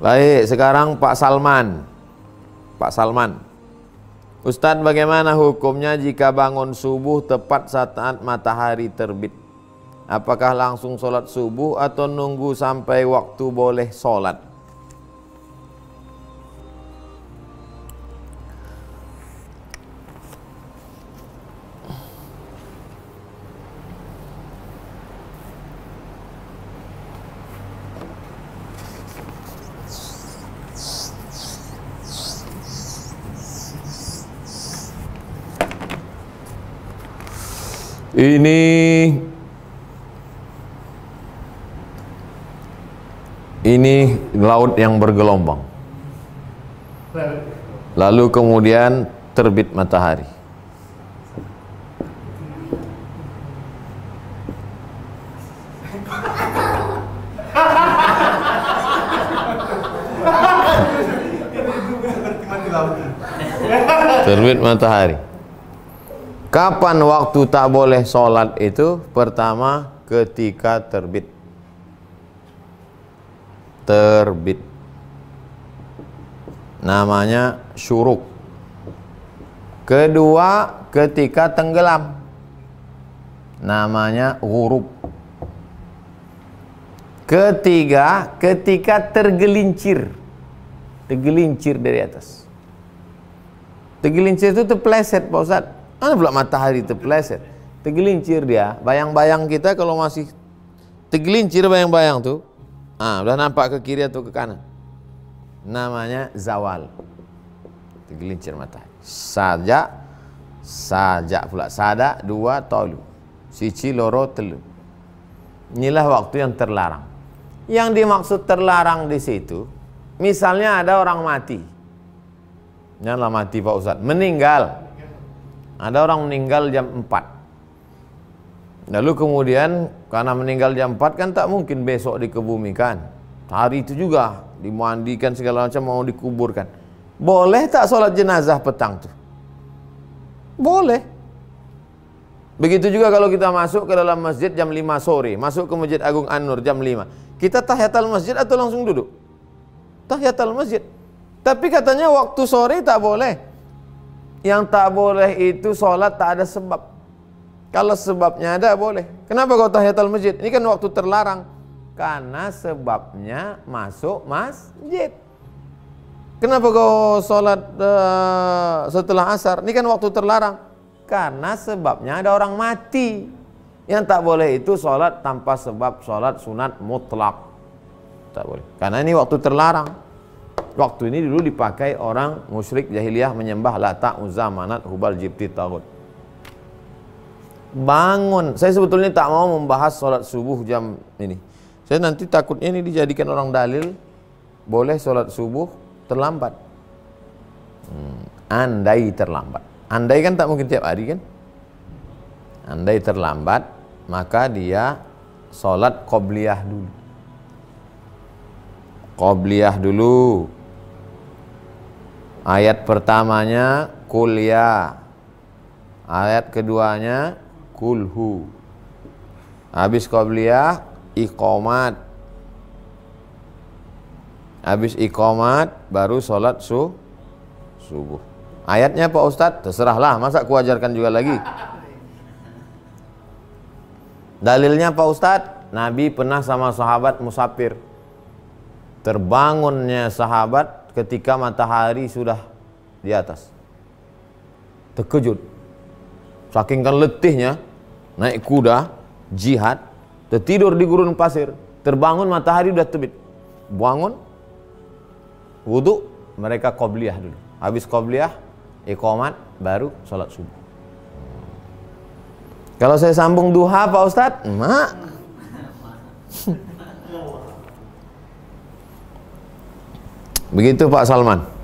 Baik, sekarang Pak Salman. Pak Salman. Ustadz bagaimana hukumnya jika bangun subuh tepat saat matahari terbit? Apakah langsung sholat subuh atau nunggu sampai waktu boleh sholat? Ini ini laut yang bergelombang. Lalu kemudian terbit matahari. Terbit matahari. Kapan waktu tak boleh sholat itu? Pertama, ketika terbit. Terbit. Namanya syuruk. Kedua, ketika tenggelam. Namanya huruf. Ketiga, ketika tergelincir. Tergelincir dari atas. Tergelincir itu terpleset, Pak Ustadz Mana pula matahari terpeleset. Tergelincir dia. Bayang-bayang kita kalau masih tergelincir bayang-bayang tuh. Ah, udah nampak ke kiri atau ke kanan. Namanya zawal. Tergelincir matahari. Saja, saja pula. Sada, dua, tolu. Sici, loro, telu. Inilah waktu yang terlarang. Yang dimaksud terlarang di situ, misalnya ada orang mati. Janganlah mati Pak Ustadz, meninggal. Ada orang meninggal jam 4. Lalu kemudian karena meninggal jam 4 kan tak mungkin besok dikebumikan. Hari itu juga dimandikan segala macam mau dikuburkan. Boleh tak sholat jenazah petang tuh? Boleh. Begitu juga kalau kita masuk ke dalam masjid jam 5 sore, masuk ke Masjid Agung An-Nur jam 5. Kita tahiyatul masjid atau langsung duduk? Tahiyatul masjid. Tapi katanya waktu sore tak boleh. Yang tak boleh itu sholat tak ada sebab. Kalau sebabnya ada boleh. Kenapa kau tahiyatul masjid? Ini kan waktu terlarang. Karena sebabnya masuk masjid. Kenapa kau sholat eh, setelah asar? Ini kan waktu terlarang. Karena sebabnya ada orang mati. Yang tak boleh itu sholat tanpa sebab sholat sunat mutlak. Tak boleh. Karena ini waktu terlarang. Waktu ini dulu dipakai orang musyrik jahiliyah menyembah Lata, Uzza, Manat, Hubal, Jibti, Tagut. Bangun. Saya sebetulnya tak mau membahas sholat subuh jam ini. Saya nanti takutnya ini dijadikan orang dalil boleh sholat subuh terlambat. Hmm. Andai terlambat. Andai kan tak mungkin tiap hari kan? Andai terlambat, maka dia sholat qobliyah dulu. Qobliyah dulu. Ayat pertamanya ya. Ayat keduanya kulhu. Habis qabliyah iqamat. Habis iqamat baru sholat su subuh. Ayatnya Pak Ustadz terserahlah masa kuajarkan juga lagi. Dalilnya Pak Ustadz Nabi pernah sama sahabat musafir. Terbangunnya sahabat ketika matahari sudah di atas. Terkejut. Saking kan letihnya, naik kuda, jihad, tertidur di gurun pasir, terbangun matahari sudah terbit. Bangun, wudhu, mereka qobliyah dulu. Habis qobliyah, ikomat, baru sholat subuh. Kalau saya sambung duha Pak Ustadz, mak. Begitu Pak Salman.